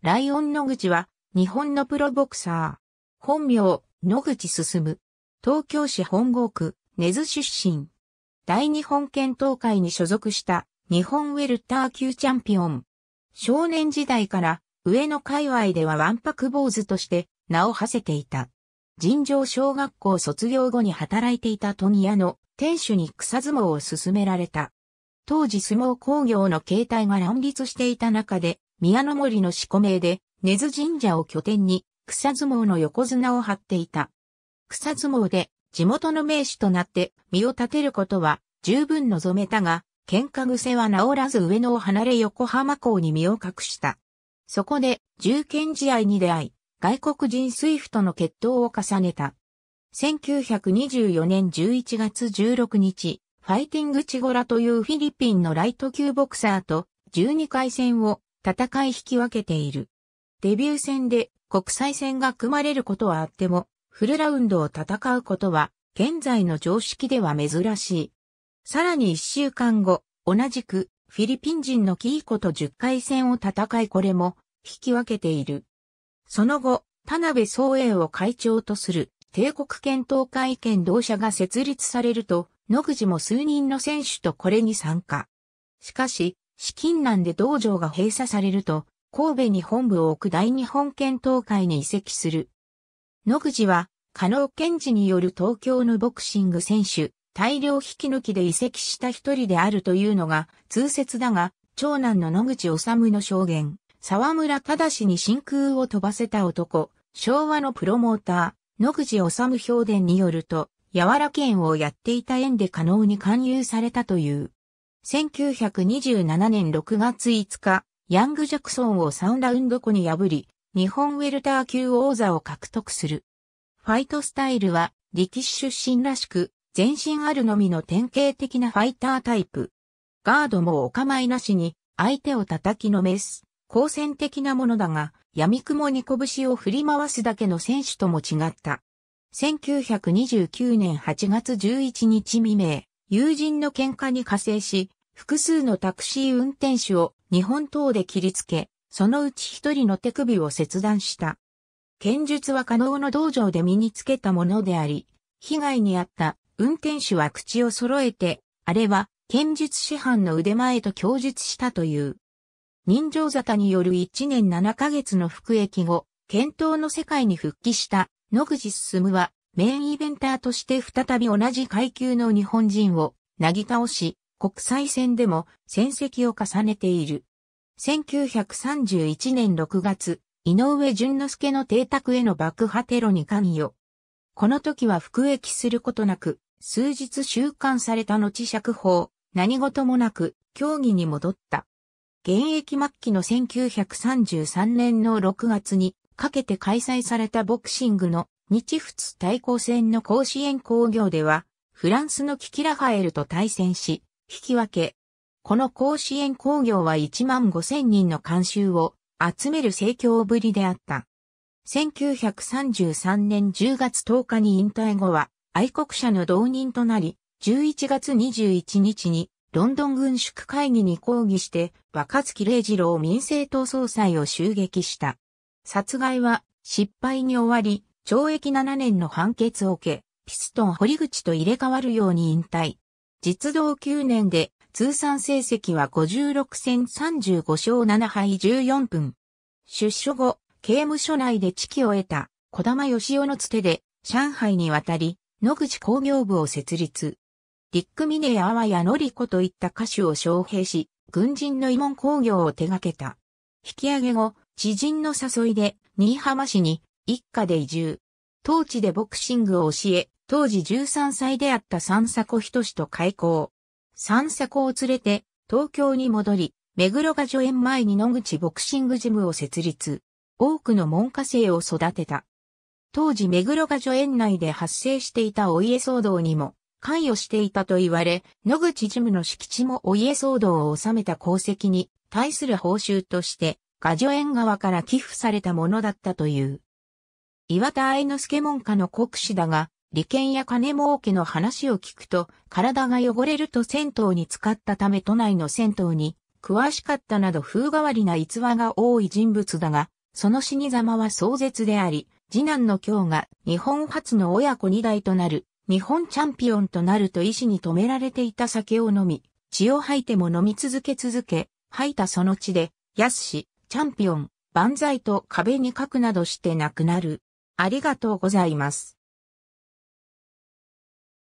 ライオン野口は、日本のプロボクサー。本名、野口進。東京市本郷区、根津出身。大日本検討会に所属した、日本ウェルター級チャンピオン。少年時代から、上の界隈ではワンパク坊主として、名を馳せていた。尋常小学校卒業後に働いていた富屋の店主に草相撲を勧められた。当時相撲工業の形態が乱立していた中で、宮の森の四股名で、根津神社を拠点に、草相撲の横綱を張っていた。草相撲で、地元の名手となって身を立てることは十分望めたが、喧嘩癖は治らず上野を離れ横浜港に身を隠した。そこで、重剣試合に出会い、外国人スイフとの決闘を重ねた。1924年11月16日、ファイティングチゴラというフィリピンのライト級ボクサーと12回戦を戦い引き分けている。デビュー戦で国際戦が組まれることはあっても、フルラウンドを戦うことは、現在の常識では珍しい。さらに1週間後、同じく、フィリピン人のキーコと10回戦を戦いこれも、引き分けている。その後、田辺総英を会長とする帝国検討会見同社が設立されると、野口も数人の選手とこれに参加。しかし、資金難で道場が閉鎖されると、神戸に本部を置く大日本検討会に移籍する。野口は、加納健治による東京のボクシング選手、大量引き抜きで移籍した一人であるというのが通説だが、長男の野口治の証言、沢村忠に真空を飛ばせた男、昭和のプロモーター、野口治評伝によると、柔ら剣をやっていた縁で加納に勧誘されたという。1927年6月5日、ヤング・ジャクソンを3ラウンド後に破り、日本ウェルター級王座を獲得する。ファイトスタイルは、力士出身らしく、全身あるのみの典型的なファイタータイプ。ガードもお構いなしに、相手を叩きのめす、好戦的なものだが、闇雲に拳を振り回すだけの選手とも違った。1929年8月11日未明、友人の喧嘩に加勢し、複数のタクシー運転手を日本刀で切りつけ、そのうち一人の手首を切断した。剣術は可能の道場で身につけたものであり、被害に遭った運転手は口を揃えて、あれは剣術師範の腕前と供述したという。人情沙汰による1年7ヶ月の服役後、剣闘の世界に復帰した野口進はメインイベンターとして再び同じ階級の日本人を、なぎ倒し、国際戦でも戦績を重ねている。1931年6月、井上淳之介の邸宅への爆破テロに関与。この時は服役することなく、数日収監された後釈放、何事もなく、競技に戻った。現役末期の1933年の6月にかけて開催されたボクシングの日仏対抗戦の甲子園工業では、フランスのキキラファエルと対戦し、引き分け。この甲子園工業は1万5千人の監修を集める盛況ぶりであった。1933年10月10日に引退後は、愛国者の同人となり、11月21日にロンドン軍縮会議に抗議して、若月玲二郎民政党総裁を襲撃した。殺害は失敗に終わり、懲役7年の判決を受け、ピストン堀口と入れ替わるように引退。実動9年で通算成績は56戦35勝7敗14分。出所後、刑務所内で地己を得た小玉義夫のつてで上海に渡り、野口工業部を設立。リック・ミネアワ波やノリコといった歌手を招聘し、軍人の慰問工業を手掛けた。引き上げ後、知人の誘いで新居浜市に一家で移住。当地でボクシングを教え、当時13歳であった三作仁氏と開校。三作を連れて東京に戻り、目黒が助演前に野口ボクシングジムを設立。多くの門下生を育てた。当時目黒が助演内で発生していたお家騒動にも関与していたと言われ、野口ジムの敷地もお家騒動を収めた功績に対する報酬として、画助演側から寄付されたものだったという。岩田愛之助門下の国士だが、利権や金儲けの話を聞くと、体が汚れると銭湯に使ったため都内の銭湯に、詳しかったなど風変わりな逸話が多い人物だが、その死に様は壮絶であり、次男の京が日本初の親子二代となる、日本チャンピオンとなると医師に止められていた酒を飲み、血を吐いても飲み続け続け、吐いたその血で、安し、チャンピオン、万歳と壁に書くなどして亡くなる。ありがとうございます。